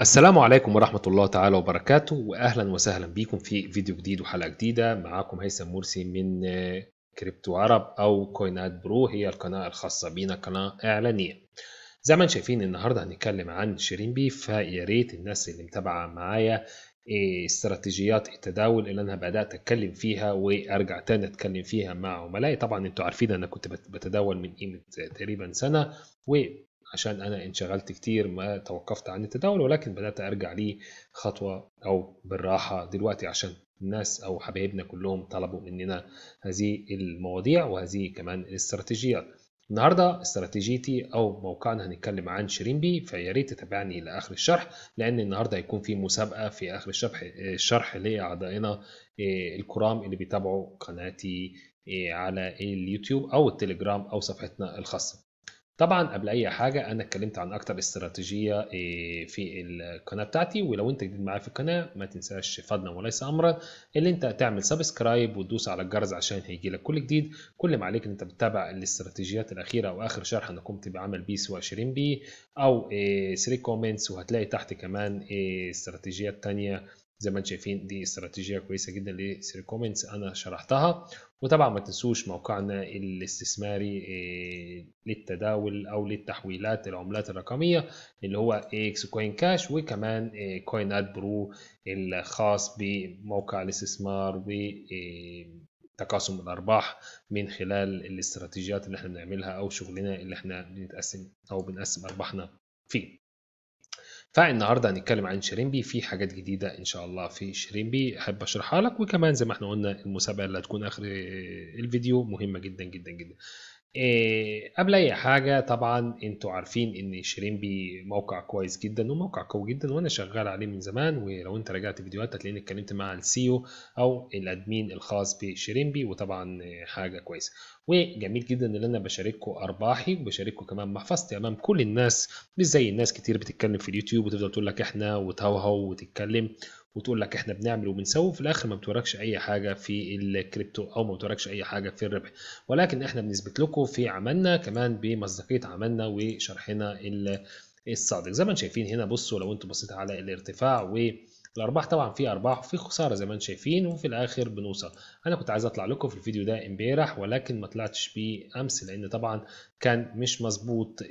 السلام عليكم ورحمة الله تعالى وبركاته وأهلا وسهلا بكم في فيديو جديد وحلقة جديدة معاكم هيثم مرسي من كريبتو عرب أو كوينات برو هي القناة الخاصة بينا قناة إعلانية زي ما شايفين النهاردة هنتكلم عن شيرين بي فيا ريت الناس اللي متابعة معايا إيه، استراتيجيات التداول اللي انا بدات اتكلم فيها وارجع تاني اتكلم فيها مع عملائي طبعا انتوا عارفين انا كنت بتداول من قيمه تقريبا سنه عشان أنا انشغلت كتير ما توقفت عن التداول ولكن بدأت أرجع ليه خطوة أو بالراحة دلوقتي عشان الناس أو حبايبنا كلهم طلبوا مننا هذه المواضيع وهذه كمان الاستراتيجيات النهارده استراتيجيتي او موقعنا هنتكلم عن شيرين بي فيا ريت تتابعني لاخر الشرح لان النهارده هيكون في مسابقه في اخر الشرح الشرح لاعضائنا إيه، الكرام اللي بيتابعوا قناتي إيه، على اليوتيوب او التليجرام او صفحتنا الخاصه طبعا قبل اي حاجه انا اتكلمت عن اكتر استراتيجيه إيه، في القناه بتاعتي ولو انت جديد معايا في القناه ما تنساش فضلا وليس امرا اللي انت تعمل سبسكرايب وتدوس على الجرس عشان هيجي لك كل جديد كل ما عليك ان انت بتتابع الاستراتيجيات الاخيره او اخر شرح انا قمت بعمل بيه سواء 20 بي او 3 إيه، كومنتس وهتلاقي تحت كمان إيه، استراتيجيات تانية زي ما انتم شايفين دي استراتيجيه كويسه جدا ل 3 كومنتس انا شرحتها وطبعا ما تنسوش موقعنا الاستثماري آه، للتداول او للتحويلات العملات الرقميه اللي هو اكس كوين كاش وكمان آه، كوين اد برو الخاص بموقع الاستثمار وتقاسم آه، الارباح من خلال الاستراتيجيات اللي احنا بنعملها او شغلنا اللي احنا بنتقسم او بنقسم ارباحنا فيه فالنهارده هنتكلم عن شيرينبي في حاجات جديده ان شاء الله في شيرينبي احب اشرحها لك وكمان زي ما احنا قلنا المسابقه اللي هتكون اخر الفيديو مهمه جدا جدا جدا إيه، قبل اي حاجه طبعا انتوا عارفين ان شيرين بي موقع كويس جدا وموقع قوي جدا وانا شغال عليه من زمان ولو انت راجعت فيديوهات هتلاقيني اتكلمت مع السيو او الادمين الخاص بشيرين بي وطبعا حاجه كويسه وجميل جدا ان انا بشارككم ارباحي وبشارككم كمان محفظتي امام كل الناس مش زي الناس كتير بتتكلم في اليوتيوب وتفضل تقول لك احنا وتهوهو وتتكلم وتقول لك احنا بنعمل وبنسوي في الاخر ما بتوركش اي حاجه في الكريبتو او ما بتوركش اي حاجه في الربح ولكن احنا بنثبت لكم في عملنا كمان بمصداقيه عملنا وشرحنا الصادق زي ما انتم شايفين هنا بصوا لو انتم بصيت على الارتفاع و الارباح طبعا في ارباح وفي خساره زي ما انتم شايفين وفي الاخر بنوصل انا كنت عايز اطلع لكم في الفيديو ده امبارح ولكن ما طلعتش بيه امس لان طبعا كان مش مظبوط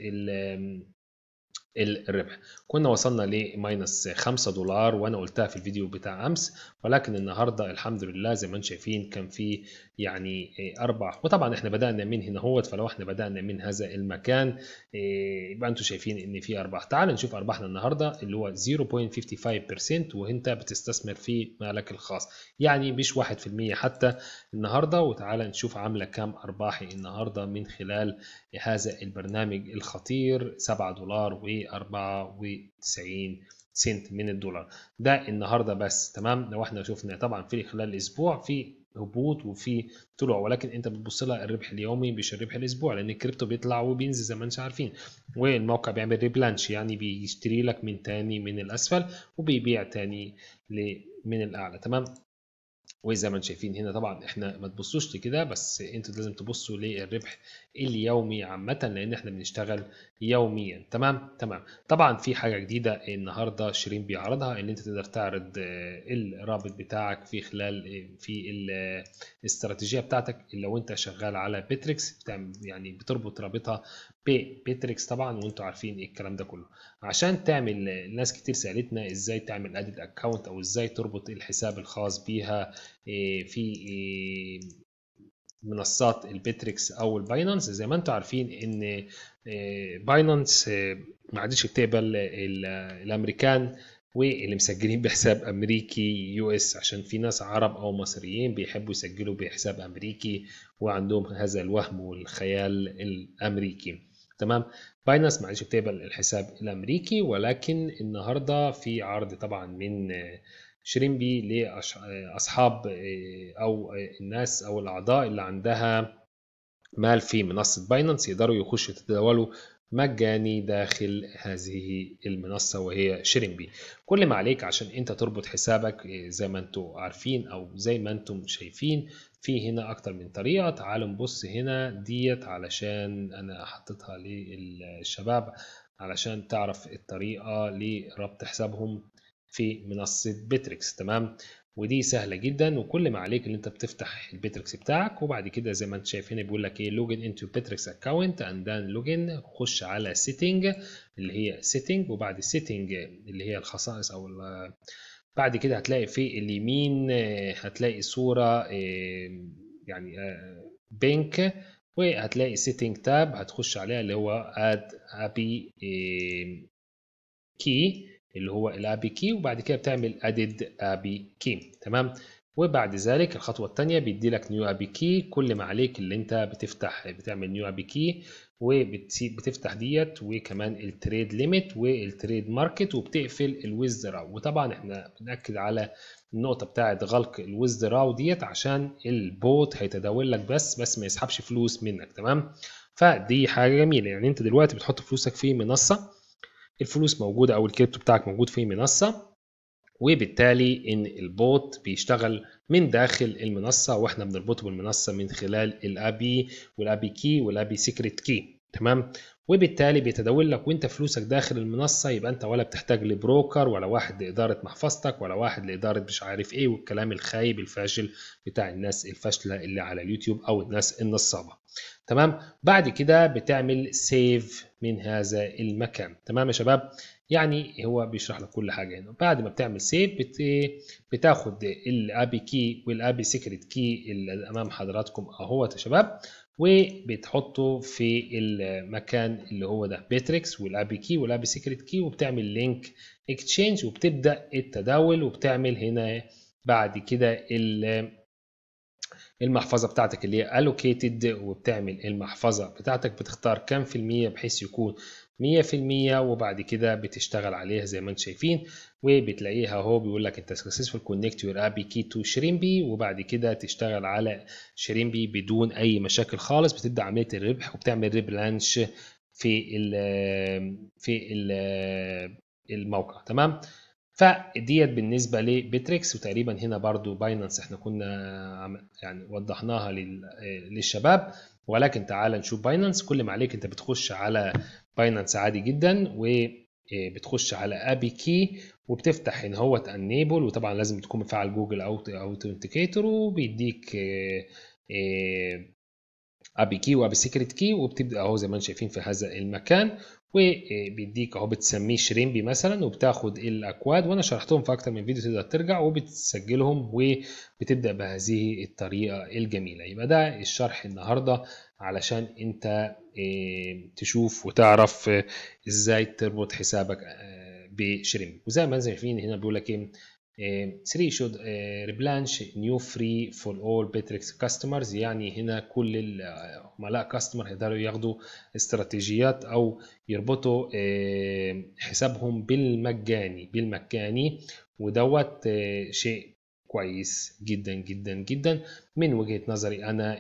الربح كنا وصلنا ماينس 5 دولار وانا قلتها في الفيديو بتاع امس ولكن النهارده الحمد لله زي ما انتم شايفين كان في يعني اربع وطبعا احنا بدانا من هنا اهوت فلو احنا بدانا من هذا المكان إيه، يبقى انتم شايفين ان في ارباح تعال نشوف ارباحنا النهارده اللي هو 0.55% وانت بتستثمر في مالك الخاص يعني مش 1% حتى النهارده وتعال نشوف عامله كام ارباحي النهارده من خلال هذا البرنامج الخطير 7 دولار و 94 سنت من الدولار ده النهارده بس تمام لو احنا شفنا طبعا في خلال الاسبوع في هبوط وفي طلوع ولكن انت بتبص لها الربح اليومي مش الربح الاسبوع لان الكريبتو بيطلع وبينزل زي ما انتم عارفين والموقع بيعمل ريبلانش يعني بيشتري لك من تاني من الاسفل وبيبيع تاني من الاعلى تمام وزي ما انتم شايفين هنا طبعا احنا ما تبصوش لكده بس انتوا لازم تبصوا للربح اليومي عامة لأن احنا بنشتغل يوميا تمام تمام طبعا في حاجة جديدة النهاردة شيرين بيعرضها ان انت تقدر تعرض آه، الرابط بتاعك في خلال آه، في الاستراتيجية آه، بتاعتك لو انت شغال على بيتريكس يعني بتربط رابطها ببيتريكس طبعا وانتوا عارفين الكلام ده كله عشان تعمل ناس كتير سألتنا ازاي تعمل ادد اكونت او ازاي تربط الحساب الخاص بيها في منصات البيتريكس او الباينانس زي ما انتم عارفين ان آه، باينانس آه، ما عادش بتقبل الامريكان واللي مسجلين بحساب امريكي يو اس عشان في ناس عرب او مصريين بيحبوا يسجلوا بحساب امريكي وعندهم هذا الوهم والخيال الامريكي تمام باينانس ما عادش بتقبل الحساب الامريكي ولكن النهارده في عرض طبعا من آه، شيرين لاصحاب آه، او آه، الناس او الاعضاء اللي عندها مال في منصه باينانس يقدروا يخشوا يتداولوا مجاني داخل هذه المنصة وهي شيرين بي كل ما عليك عشان انت تربط حسابك آه، زي ما انتم عارفين او زي ما انتم شايفين في هنا اكتر من طريقة تعالوا نبص هنا ديت علشان انا حطيتها للشباب علشان تعرف الطريقة لربط حسابهم في منصه بيتريكس تمام ودي سهله جدا وكل ما عليك ان انت بتفتح البيتريكس بتاعك وبعد كده زي ما انت شايف هنا بيقول لك ايه لوجن انتو بيتريكس اكونت اند ذن لوجن خش على سيتنج اللي هي سيتنج وبعد سيتنج اللي هي الخصائص او بعد كده هتلاقي في اليمين هتلاقي صوره آه، يعني بينك آه، وهتلاقي سيتنج تاب هتخش عليها اللي هو اد ابي كي اللي هو الابي كي وبعد كده بتعمل ادد ابي كي تمام وبعد ذلك الخطوه الثانيه بيدي لك نيو ابي كي كل ما عليك اللي انت بتفتح بتعمل نيو ابي كي وبتفتح ديت وكمان التريد ليميت والتريد ماركت وبتقفل راو وطبعا احنا بناكد على النقطه بتاعه غلق راو ديت عشان البوت هيتداول لك بس بس ما يسحبش فلوس منك تمام فدي حاجه جميله يعني انت دلوقتي بتحط فلوسك في منصه الفلوس موجوده او الكريبتو بتاعك موجود في منصه وبالتالي ان البوت بيشتغل من داخل المنصه واحنا بنربطه بالمنصه من خلال الابي والابي كي والابي سيكريت كي تمام وبالتالي بيتداول لك وانت فلوسك داخل المنصه يبقى انت ولا بتحتاج لبروكر ولا واحد لاداره محفظتك ولا واحد لاداره مش عارف ايه والكلام الخايب الفاشل بتاع الناس الفاشله اللي على اليوتيوب او الناس النصابه تمام بعد كده بتعمل سيف من هذا المكان تمام يا شباب يعني هو بيشرح لك كل حاجه هنا بعد ما بتعمل سيف بت... بتاخد الابي كي والابي سيكريت كي اللي امام حضراتكم اهوت يا شباب وبتحطه في المكان اللي هو ده بيتريكس والابي كي والابي سيكريت كي وبتعمل لينك اكتشينج وبتبدا التداول وبتعمل هنا بعد كده المحفظه بتاعتك اللي هي allocated وبتعمل المحفظه بتاعتك بتختار كم في المية بحيث يكون 100% وبعد كده بتشتغل عليها زي ما انت شايفين وبتلاقيها اهو بيقول لك انت successful كونكت يور ابي كي تو شريمبي وبعد كده تشتغل على شريمبي بدون اي مشاكل خالص بتبدا عمليه الربح وبتعمل ريبلانش في ال في ال الموقع تمام فديت بالنسبة لبيتريكس وتقريبا هنا برضو باينانس احنا كنا يعني وضحناها للشباب ولكن تعال نشوف باينانس كل ما عليك انت بتخش على باينانس عادي جدا وبتخش آه، على ابي كي وبتفتح ان هو انيبل وطبعا لازم تكون مفعل جوجل اوثنتيكيتور وبيديك ابي كي وابي سيكريت كي وبتبدا اهو زي ما انتم شايفين في هذا المكان وبيديك اهو بتسميه شريمبي مثلا وبتاخد الاكواد وانا شرحتهم في اكتر من فيديو تقدر ترجع وبتسجلهم وبتبدا بهذه الطريقه الجميله يبقى ده الشرح النهارده علشان انت آه، تشوف وتعرف آه، ازاي تربط حسابك آه، بشريمبي وزي ما انتم شايفين هنا بيقول لك ايه 3 آه، should آه، replenish new free for all Bittrex customers يعني هنا كل العملاء آه، كاستمر يقدروا ياخدوا استراتيجيات او يربطوا حسابهم بالمجاني بالمجاني ودوت شيء كويس جدا جدا جدا من وجهة نظري انا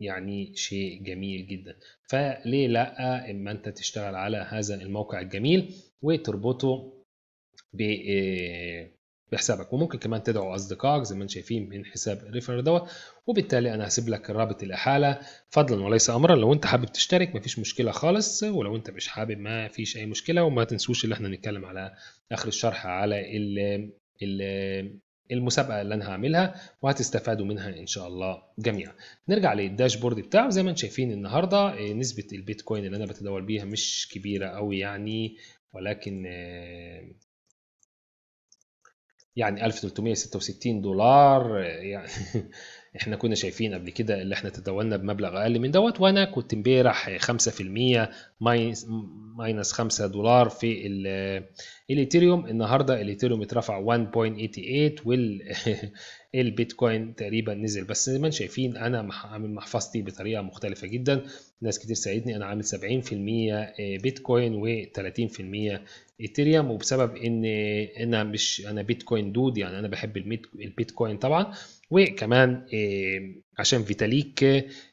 يعني شيء جميل جدا فليه لا اما انت تشتغل على هذا الموقع الجميل وتربطه ب لحسابك وممكن كمان تدعو اصدقائك زي ما انتم شايفين من حساب ريفر دوت وبالتالي انا هسيب لك رابط الاحاله فضلا وليس امرا لو انت حابب تشترك مفيش مشكله خالص ولو انت مش حابب ما فيش اي مشكله وما تنسوش اللي احنا نتكلم على اخر الشرح على ال ال المسابقه اللي انا هعملها وهتستفادوا منها ان شاء الله جميعا نرجع للداشبورد بتاعه زي ما انتم شايفين النهارده آه، نسبه البيتكوين اللي انا بتداول بيها مش كبيره قوي يعني ولكن آه، يعني 1366 دولار آه، يعني احنا كنا شايفين قبل كده اللي احنا تداولنا بمبلغ اقل من دوت وانا كنت امبارح 5% ماينس 5 دولار في الايثيريوم النهارده الايثيريوم اترفع 1.88 والبيتكوين تقريبا نزل بس زي ما انتم شايفين انا عامل محفظتي بطريقه مختلفه جدا ناس كتير ساعدني انا عامل 70% آه، بيتكوين و30% ايثيريوم وبسبب ان انا مش انا بيتكوين دود يعني انا بحب البيتكوين طبعا وكمان آه، عشان فيتاليك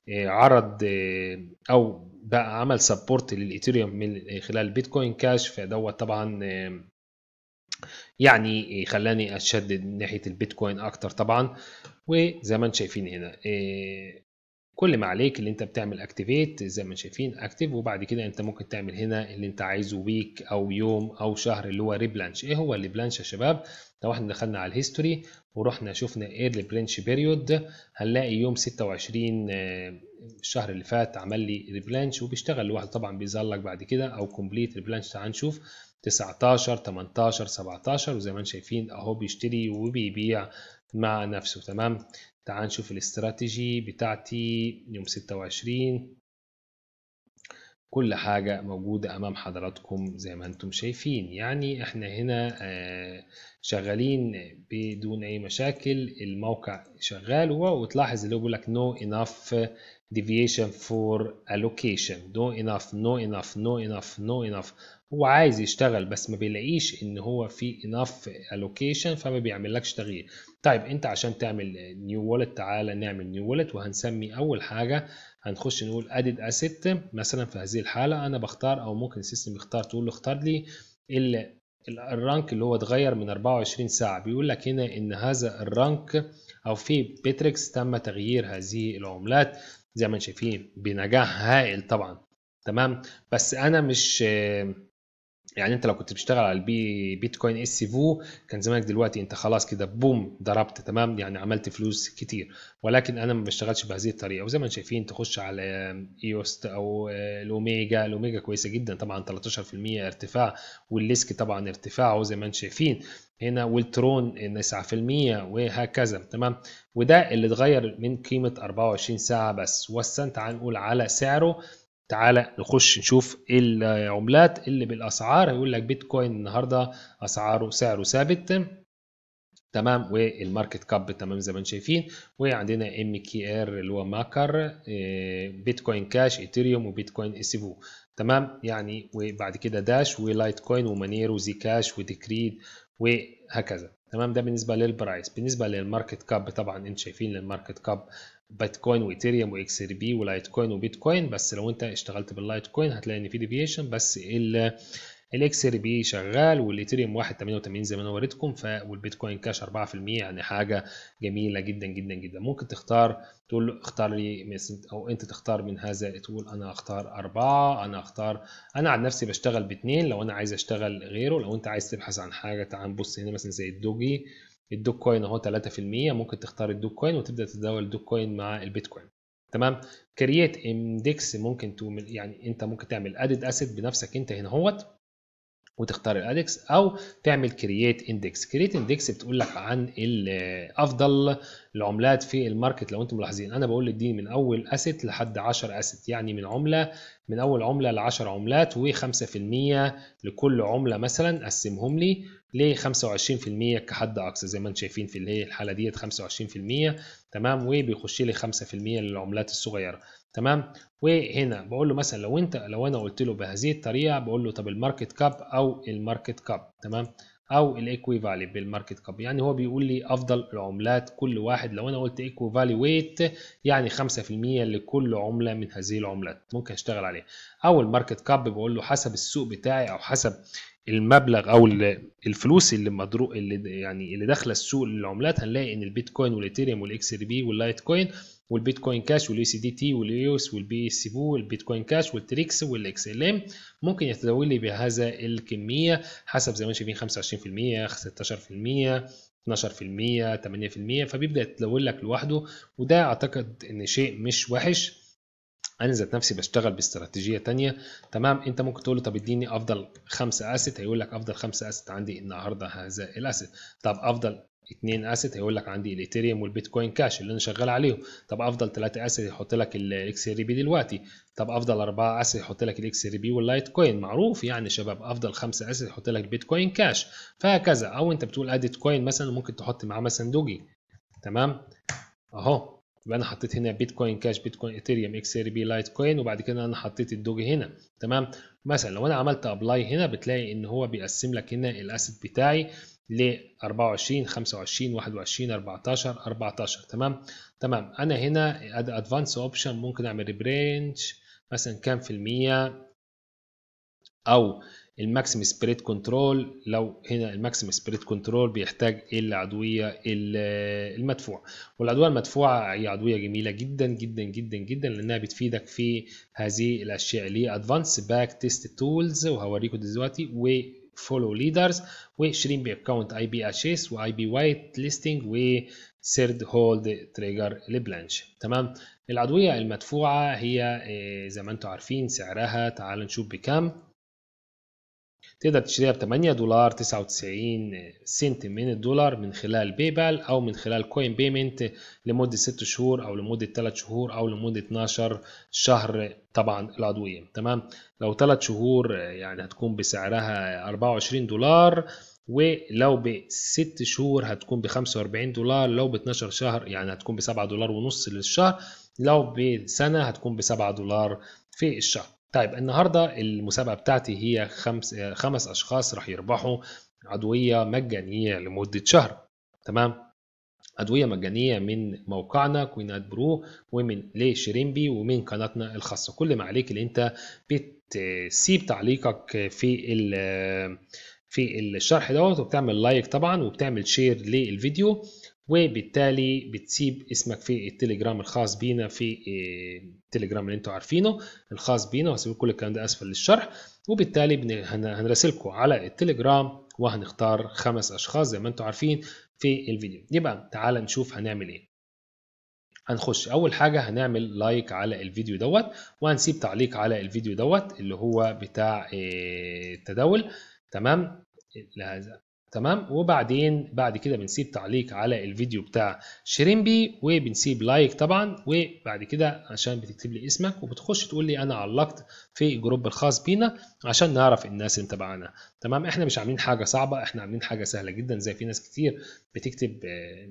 آه، عرض آه، او بقى عمل سبورت للايثيريوم من خلال بيتكوين كاش فدوت طبعا يعني خلاني اتشدد ناحيه البيتكوين اكتر طبعا وزي ما انتم شايفين هنا كل ما عليك اللي انت بتعمل اكتيفيت زي ما شايفين اكتيف وبعد كده انت ممكن تعمل هنا اللي انت عايزه ويك او يوم او شهر اللي هو ريبلانش ايه هو الريبلانش يا شباب لو احنا دخلنا على الهيستوري ورحنا شفنا ايرلي برينش بيريود هنلاقي يوم 26 آه، الشهر اللي فات عمل لي ريبلانش وبيشتغل لوحده طبعا بيظهر لك بعد كده او كومبليت ريبلانش تعال نشوف 19 18 17 وزي ما شايفين اهو بيشتري وبيبيع مع نفسه تمام تعال نشوف الاستراتيجي بتاعتي يوم 26 كل حاجة موجودة أمام حضراتكم زي ما أنتم شايفين يعني إحنا هنا آه، شغالين بدون أي مشاكل الموقع شغال هو وتلاحظ اللي بيقول لك no enough deviation for allocation no enough no enough no enough no enough هو عايز يشتغل بس ما بيلاقيش ان هو في enough allocation فما بيعملكش تغيير طيب انت عشان تعمل نيو wallet تعالى نعمل نيو wallet وهنسمي اول حاجه هنخش نقول ادد اسيت مثلا في هذه الحاله انا بختار او ممكن السيستم يختار تقول له اختار لي الرانك اللي هو اتغير من 24 ساعه بيقول لك هنا ان هذا الرانك او في بيتريكس تم تغيير هذه العملات زي ما شايفين بنجاح هائل طبعا تمام بس انا مش يعني انت لو كنت بتشتغل على البي بيتكوين اس سي فو كان زمانك دلوقتي انت خلاص كده بوم ضربت تمام يعني عملت فلوس كتير ولكن انا ما بشتغلش بهذه الطريقه وزي ما شايفين تخش على ايوست e او آه، الاوميجا الاوميجا كويسه جدا طبعا 13% ارتفاع والليسك طبعا ارتفاعه زي ما شايفين هنا والترون 9% وهكذا تمام وده اللي اتغير من قيمه 24 ساعه بس والسنت هنقول على سعره تعالى نخش نشوف العملات اللي بالاسعار هيقول لك بيتكوين النهارده اسعاره سعره ثابت تمام والماركت كاب تمام زي ما انتم شايفين وعندنا ام كي ار اللي هو ماكر آه، بيتكوين كاش ايثيريوم وبيتكوين اسيفو تمام يعني وبعد كده داش ولايت كوين ومانير وزي كاش وديكريد وهكذا تمام ده بالنسبه للبرايس بالنسبه للماركت كاب طبعا انتم شايفين الماركت كاب بيتكوين وايثيريوم واكس ار بي ولايتكوين وبيتكوين بس لو انت اشتغلت باللايتكوين هتلاقي ان في ديفيشن بس ال الاكس ار بي شغال والايثيريوم 1.88 زي ما انا وريتكم ف والبيتكوين كاش 4% يعني حاجه جميله جدا جدا جدا ممكن تختار تقول له اختار لي او انت تختار من هذا تقول انا اختار اربعه انا اختار انا عن نفسي بشتغل باثنين لو انا عايز اشتغل غيره لو انت عايز تبحث عن حاجه تعال بص هنا مثلا زي الدوجي الدوك كوين اهو 3% ممكن تختار الدوك كوين وتبدا تتداول الدوك كوين مع البيتكوين تمام كرييت اندكس ممكن تعمل يعني انت ممكن تعمل ادد اسيت بنفسك انت هنا اهوت وتختار الادكس او تعمل كرييت اندكس كرييت اندكس بتقول لك عن افضل العملات في الماركت لو انتم ملاحظين انا بقول لك دي من اول اسيت لحد 10 اسيت يعني من عمله من اول عمله ل 10 عملات و5% لكل عمله مثلا قسمهم لي ل 25% كحد اقصى زي ما انتم شايفين في اللي هي الحاله ديت 25% تمام وبيخش لي 5% للعملات الصغيره تمام وهنا بقول له مثلا لو انت لو انا قلت له بهذه الطريقه بقول له طب الماركت كاب او الماركت كاب تمام او الايكوي فالي بالماركت كاب يعني هو بيقول لي افضل العملات كل واحد لو انا قلت ايكو فالي ويت يعني 5% لكل عمله من هذه العملات ممكن اشتغل عليها او الماركت كاب بقول له حسب السوق بتاعي او حسب المبلغ او الفلوس اللي مضروب اللي يعني اللي داخله السوق للعملات هنلاقي ان البيتكوين والايثيريوم والاكس ار بي واللايت كوين والبيتكوين كاش واليو سي دي تي واليوس والبي اس بو والبيتكوين كاش والتريكس والاكس ال ام ممكن يتداول لي بهذا الكميه حسب زي ما شايفين 25% 16% 12% 8% فبيبدا يتداول لك لوحده وده اعتقد ان شيء مش وحش انا ذات نفسي بشتغل باستراتيجيه ثانيه تمام انت ممكن تقول له طب اديني افضل خمسة اسيت هيقول لك افضل خمسة اسيت عندي النهارده هذا الاسيت طب افضل اثنين اسيت هيقول لك عندي الايثيريوم والبيتكوين كاش اللي انا شغال عليهم طب افضل ثلاثه اسيت يحط لك الاكس ار بي دلوقتي طب افضل اربعه اسيت يحط لك الاكس ار بي واللايت كوين معروف يعني شباب افضل خمسه اسيت يحط لك البيتكوين كاش فهكذا او انت بتقول اديت كوين مثلا ممكن تحط معاه مثلا دوجي تمام اهو يبقى انا حطيت هنا بيتكوين كاش بيتكوين ايثيريوم اكس ار بي لايت كوين وبعد كده انا حطيت الدوجي هنا تمام مثلا لو انا عملت ابلاي هنا بتلاقي ان هو بيقسم لك هنا الاسيت بتاعي ل 24 25 21 14 14 تمام تمام انا هنا ادفانس اوبشن ممكن اعمل ريبرينج مثلا كام في المية او الماكسيم سبريد كنترول لو هنا الماكسيم سبريد كنترول بيحتاج العضويه المدفوعه والعضويه المدفوعه هي عضويه جميله جدا جدا جدا جدا لانها بتفيدك في هذه الاشياء اللي هي ادفانس باك تيست تولز وهوريكم دلوقتي فولو ليدرز و20 باكونت اي بي اتش اشيس واي بي وايت ليستنج وسيرد هولد تريجر لبلانش تمام العضويه المدفوعه هي آه، زي ما انتم عارفين سعرها تعال نشوف بكام تقدر تشتريها ب 8 دولار 99 سنت من الدولار من خلال باي بال او من خلال كوين بيمنت لمده 6 شهور او لمده 3 شهور او لمده 12 شهر طبعا العضويه تمام لو 3 شهور يعني هتكون بسعرها 24 دولار ولو بست شهور هتكون ب 45 دولار لو ب 12 شهر يعني هتكون ب 7 دولار ونص للشهر لو بسنه هتكون ب 7 دولار في الشهر طيب النهارده المسابقه بتاعتي هي خمس خمس اشخاص راح يربحوا عضويه مجانيه لمده شهر تمام ادويه مجانيه من موقعنا كوينات برو ومن لي شيرينبي ومن قناتنا الخاصه كل ما عليك اللي انت بتسيب تعليقك في ال في الشرح دوت وبتعمل لايك طبعا وبتعمل شير للفيديو وبالتالي بتسيب اسمك في التليجرام الخاص بينا في آه، التليجرام اللي انتم عارفينه الخاص بينا وهسيب كل الكلام ده اسفل للشرح وبالتالي هنراسلكم على التليجرام وهنختار خمس اشخاص زي ما انتم عارفين في الفيديو يبقى تعال نشوف هنعمل ايه هنخش اول حاجه هنعمل لايك على الفيديو دوت وهنسيب تعليق على الفيديو دوت اللي هو بتاع آه، التداول تمام تمام وبعدين بعد كده بنسيب تعليق على الفيديو بتاع شيرين بي وبنسيب لايك طبعا وبعد كده عشان بتكتب لي اسمك وبتخش تقول لي انا علقت في الجروب الخاص بينا عشان نعرف الناس اللي متابعانا تمام احنا مش عاملين حاجه صعبه احنا عاملين حاجه سهله جدا زي في ناس كتير بتكتب آه،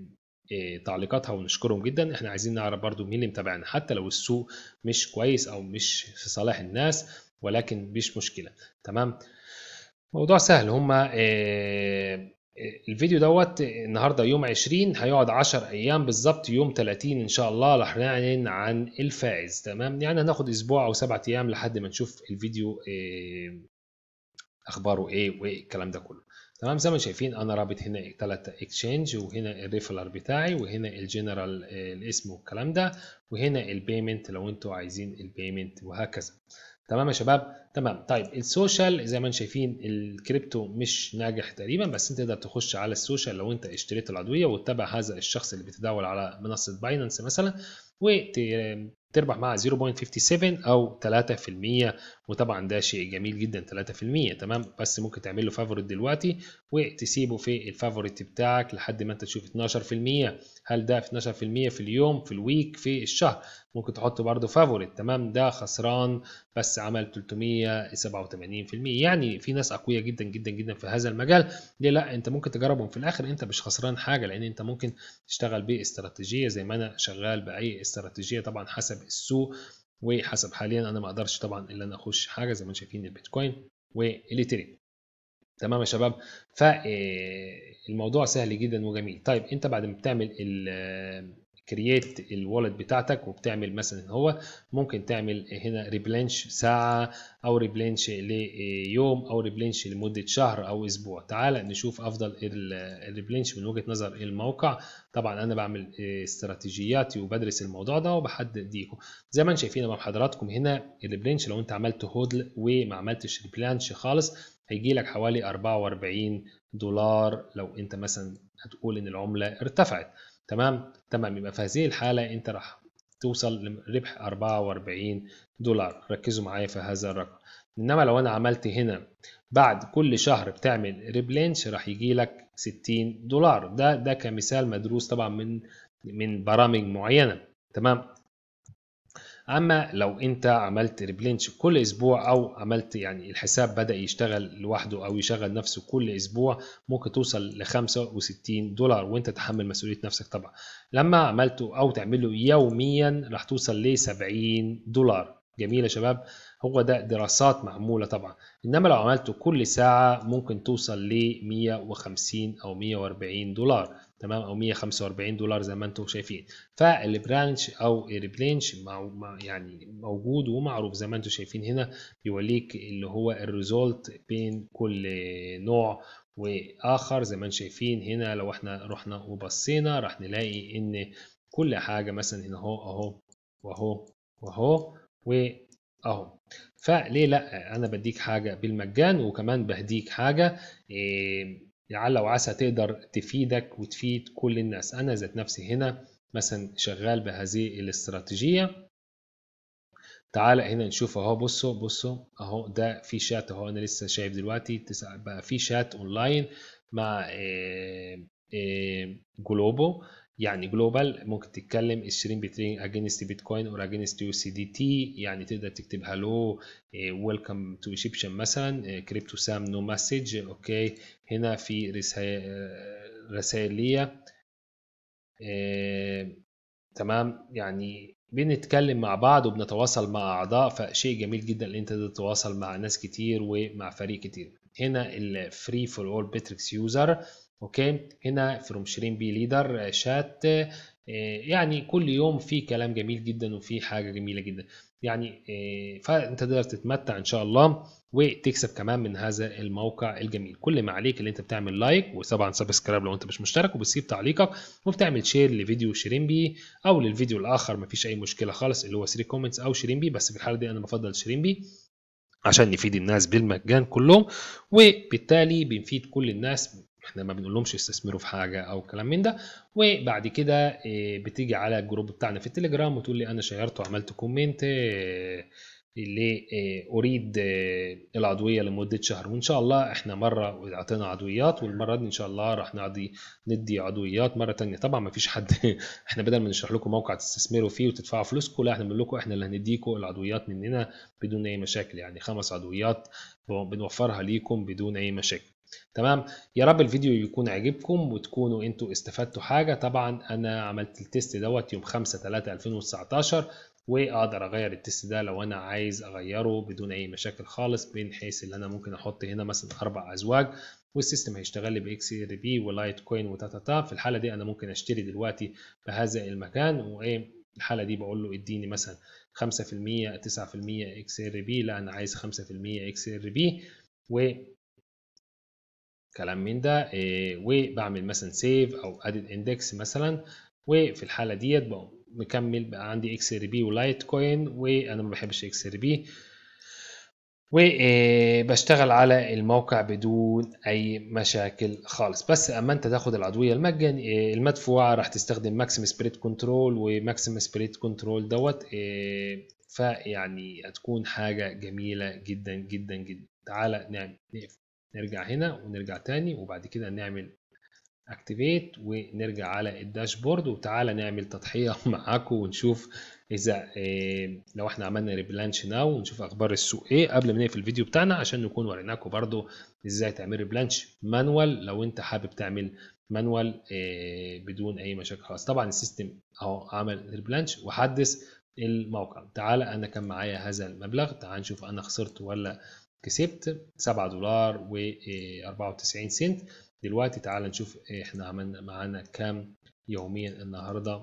آه، تعليقاتها ونشكرهم جدا احنا عايزين نعرف برضو مين اللي متابعنا حتى لو السوق مش كويس او مش في صالح الناس ولكن مش مشكله تمام موضوع سهل هما آه، آه، الفيديو دوت النهارده يوم 20 هيقعد 10 ايام بالظبط يوم 30 ان شاء الله رح نعلن عن الفائز تمام يعني هناخد اسبوع او سبعة ايام لحد ما نشوف الفيديو آه، اخباره ايه والكلام ده كله تمام زي ما شايفين انا رابط هنا 3 اكسشينج وهنا الريفلر بتاعي وهنا الجنرال الاسم والكلام ده وهنا البيمنت لو انتوا عايزين البيمنت وهكذا تمام يا شباب تمام طيب السوشيال زي ما انتم شايفين الكريبتو مش ناجح تقريبا بس انت تقدر تخش على السوشيال لو انت اشتريت العضويه وتتابع هذا الشخص اللي بيتداول على منصه باينانس مثلا وت تربح مع 0.57 او 3% وطبعا ده شيء جميل جدا 3% تمام بس ممكن تعمل له فافورت دلوقتي وتسيبه في الفافورت بتاعك لحد ما انت تشوف 12% هل ده في 12% في اليوم في الويك في الشهر ممكن تحط برده فافورت تمام ده خسران بس عمل 387% يعني في ناس اقوياء جدا جدا جدا في هذا المجال ليه لا انت ممكن تجربهم في الاخر انت مش خسران حاجه لان انت ممكن تشتغل باستراتيجيه زي ما انا شغال باي استراتيجيه طبعا حسب حسب السوق وحسب حاليا انا ما اقدرش طبعا الا ان اخش حاجه زي ما شايفين البيتكوين والايثيريوم تمام يا شباب فالموضوع آه، سهل جدا وجميل طيب انت بعد ما بتعمل كرييت الوالت بتاعتك وبتعمل مثلا هو ممكن تعمل هنا ريبلانش ساعه او ريبلانش ليوم او ريبلانش لمده شهر او اسبوع تعال نشوف افضل الريبلانش من وجهه نظر الموقع طبعا انا بعمل آه، استراتيجياتي وبدرس الموضوع ده وبحدد ليكم زي ما انتم شايفين مع حضراتكم هنا الريبلانش لو انت عملت هودل وما عملتش ريبلانش خالص هيجي لك حوالي 44 دولار لو انت مثلا هتقول ان العمله ارتفعت تمام تمام يبقى في هذه الحالة أنت راح توصل لربح 44 دولار ركزوا معايا في هذا الرقم انما لو انا عملت هنا بعد كل شهر بتعمل ريبلينش راح يجي لك 60 دولار ده ده كمثال مدروس طبعا من من برامج معينه تمام اما لو انت عملت ريبلينش كل اسبوع او عملت يعني الحساب بدا يشتغل لوحده او يشغل نفسه كل اسبوع ممكن توصل ل 65 دولار وانت تحمل مسؤوليه نفسك طبعا لما عملته او تعمله يوميا راح توصل ل 70 دولار جميل يا شباب هو ده دراسات معموله طبعا انما لو عملته كل ساعه ممكن توصل ل 150 او 140 دولار تمام او 145 دولار زي ما انتم شايفين فالبرانش او الريبلينش يعني موجود ومعروف زي ما انتم شايفين هنا بيوليك اللي هو الريزولت بين كل نوع واخر زي ما انتم شايفين هنا لو احنا رحنا وبصينا راح نلاقي ان كل حاجه مثلا هنا اهو اهو واهو واهو واهو فليه لا انا بديك حاجه بالمجان وكمان بهديك حاجه إيه لعل وعسى تقدر تفيدك وتفيد كل الناس أنا ذات نفسي هنا مثلا شغال بهذه الاستراتيجية تعال هنا نشوف اهو بصوا بصوا اهو ده في شات اهو انا لسه شايف دلوقتي بقى في شات اونلاين مع إيه إيه جلوبو يعني جلوبال ممكن تتكلم الشرين بترين اجينست بيتكوين اور اجينست يو سي دي تي يعني تقدر تكتب هالو ويلكم تو ايجيبشن مثلا كريبتو سام نو مسج اوكي هنا في رسائل إيه، رسائل ليا إيه. تمام يعني بنتكلم مع بعض وبنتواصل مع اعضاء فشيء جميل جدا ان انت تتواصل مع ناس كتير ومع فريق كتير هنا الفري فور اول بيتريكس يوزر اوكي هنا فروم شيرين بي ليدر شات يعني كل يوم في كلام جميل جدا وفي حاجه جميله جدا يعني آه، فانت تقدر تتمتع ان شاء الله وتكسب كمان من هذا الموقع الجميل كل ما عليك اللي انت بتعمل لايك وطبعا سبسكرايب لو انت مش مشترك وبتسيب تعليقك وبتعمل شير لفيديو شيرين بي او للفيديو الاخر مفيش اي مشكله خالص اللي هو 3 كومنتس او شيرين بي بس في الحاله دي انا بفضل شيرين بي عشان نفيد الناس بالمجان كلهم وبالتالي بنفيد كل الناس احنا ما بنقولهمش استثمروا في حاجه او كلام من ده وبعد كده آه، بتيجي على الجروب بتاعنا في التليجرام وتقول لي انا شيرت وعملت كومنت آه، اللي آه، اريد العضويه لمده شهر وان شاء الله احنا مره اعطينا عضويات والمره دي ان شاء الله راح نعدي ندي عضويات مره ثانيه طبعا ما فيش حد احنا بدل ما نشرح لكم موقع تستثمروا فيه وتدفعوا فلوسكم لا احنا بنقول لكم احنا اللي هنديكم العضويات مننا بدون اي مشاكل يعني خمس عضويات بنوفرها ليكم بدون اي مشاكل تمام يا رب الفيديو يكون عجبكم وتكونوا انتوا استفدتوا حاجه طبعا انا عملت التيست دوت يوم 5 3 2019 واقدر اغير التيست ده لو انا عايز اغيره بدون اي مشاكل خالص من حيث ان انا ممكن احط هنا مثلا اربع ازواج والسيستم هيشتغل لي باكس ار بي ولايت كوين وتاتاتا في الحاله دي انا ممكن اشتري دلوقتي بهذا المكان وايه الحاله دي بقول له اديني مثلا 5% 9% اكس ار بي لا انا عايز 5% اكس ار بي و كلام من ده آه، وبعمل مثلا سيف او ادد اندكس مثلا وفي الحاله ديت بقوم مكمل بقى عندي اكس ار بي ولايت كوين وانا ما بحبش اكس ار آه، بي وبشتغل على الموقع بدون اي مشاكل خالص بس اما انت تاخد العضويه المجان آه، المدفوعه راح تستخدم ماكسيم سبريد كنترول وماكسيم سبريد كنترول دوت فيعني هتكون حاجه جميله جدا جدا جدا تعالى نعمل نقف نرجع هنا ونرجع تاني وبعد كده نعمل اكتيفيت ونرجع على الداشبورد وتعالى نعمل تضحيه معاكم ونشوف اذا إيه لو احنا عملنا ريبلانش ناو ونشوف اخبار السوق ايه قبل ما نقفل الفيديو بتاعنا عشان نكون وريناكم برضو ازاي تعمل ريبلانش مانوال لو انت حابب تعمل مانوال إيه بدون اي مشاكل خلاص طبعا السيستم اهو عمل ريبلانش وحدث الموقع تعالى انا كان معايا هذا المبلغ تعال نشوف انا خسرت ولا كسبت 7 دولار و94 آه، سنت دلوقتي تعال نشوف آه، احنا عملنا معانا كام يوميا النهارده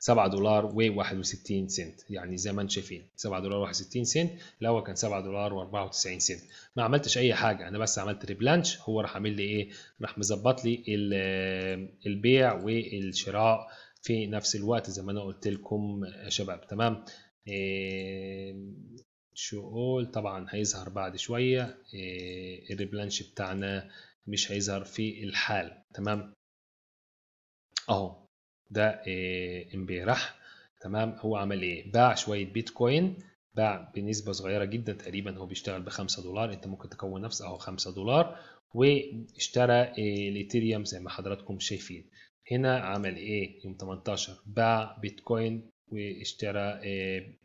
7 دولار و61 سنت يعني زي ما انتم شايفين 7 دولار و61 سنت الاول كان 7 دولار و94 سنت ما عملتش اي حاجه انا بس عملت ريبلانش هو راح عامل لي ايه راح مظبط لي آه، البيع والشراء في نفس الوقت زي ما انا قلت لكم يا شباب تمام شو اول طبعا هيظهر بعد شوية إيه، الريبلانش بتاعنا مش هيظهر في الحال تمام اهو ده إيه، امبارح تمام هو عمل ايه باع شوية بيتكوين باع بنسبة صغيرة جدا تقريبا هو بيشتغل ب 5 دولار انت ممكن تكون نفس اهو 5 دولار واشترى إيه، الايثيريوم زي ما حضراتكم شايفين هنا عمل ايه يوم 18 باع بيتكوين واشترى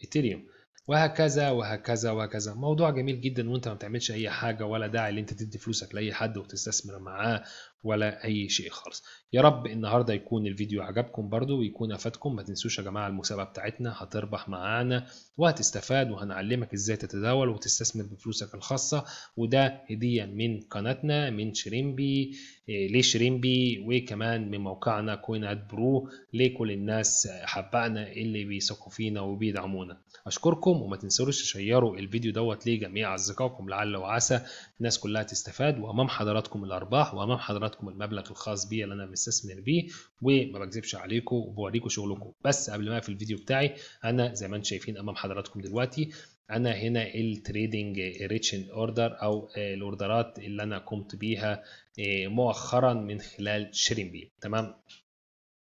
ايثيريوم وهكذا وهكذا وهكذا موضوع جميل جدا وانت ما بتعملش اي حاجه ولا داعي ان انت تدي فلوسك لاي حد وتستثمر معاه ولا اي شيء خالص يا رب النهارده يكون الفيديو عجبكم برده ويكون افادكم ما تنسوش يا جماعه المسابقه بتاعتنا هتربح معانا وهتستفاد وهنعلمك ازاي تتداول وتستثمر بفلوسك الخاصه وده هديه من قناتنا من شريمبي إيه، ليه شريمبي وكمان من موقعنا كوين اد برو لكل الناس حبقنا اللي بيثقوا فينا وبيدعمونا اشكركم وما تنسوش تشيروا الفيديو دوت لجميع اصدقائكم لعل وعسى الناس كلها تستفاد وامام حضراتكم الارباح وامام حضراتكم لحضراتكم المبلغ الخاص بي اللي انا مستثمر بيه وما بكذبش عليكم وبوريكم شغلكم بس قبل ما في الفيديو بتاعي انا زي ما انتم شايفين امام حضراتكم دلوقتي انا هنا التريدنج ريتشن اوردر او الاوردرات اللي انا قمت بيها آه، مؤخرا من خلال شيرين بي تمام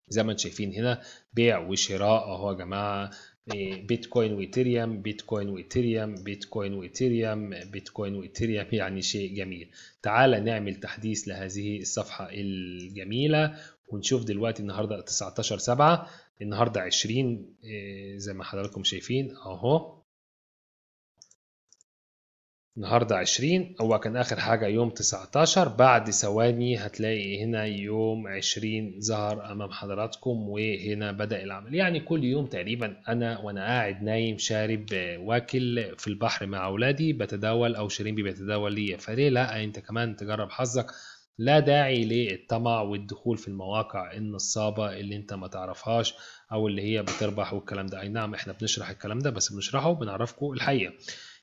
زي ما انتم شايفين هنا بيع وشراء اهو يا جماعه إيه، بيتكوين وإيثيريوم بيتكوين وإيثيريوم بيتكوين وإيثيريوم بيتكوين وإيثيريوم يعني شيء جميل تعال نعمل تحديث لهذه الصفحة الجميلة ونشوف دلوقتي النهاردة 19 7 النهاردة 20 إيه، زي ما حضراتكم شايفين أهو النهارده 20 هو كان اخر حاجه يوم 19 بعد ثواني هتلاقي هنا يوم 20 ظهر امام حضراتكم وهنا بدا العمل يعني كل يوم تقريبا انا وانا قاعد نايم شارب واكل في البحر مع اولادي بتداول او شيرين بيتداول لي فليه لا انت كمان تجرب حظك لا داعي للطمع والدخول في المواقع النصابة اللي انت ما تعرفهاش او اللي هي بتربح والكلام ده اي نعم احنا بنشرح الكلام ده بس بنشرحه وبنعرفكم الحقيقة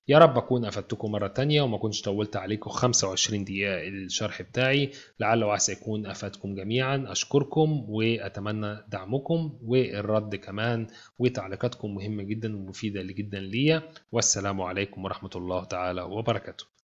يا رب أكون أفدتكم مرة تانية وما كنتش طولت عليكم 25 دقيقة الشرح بتاعي لعل وعسى يكون أفادكم جميعا أشكركم وأتمنى دعمكم والرد كمان وتعليقاتكم مهمة جدا ومفيدة جدا ليا والسلام عليكم ورحمة الله تعالى وبركاته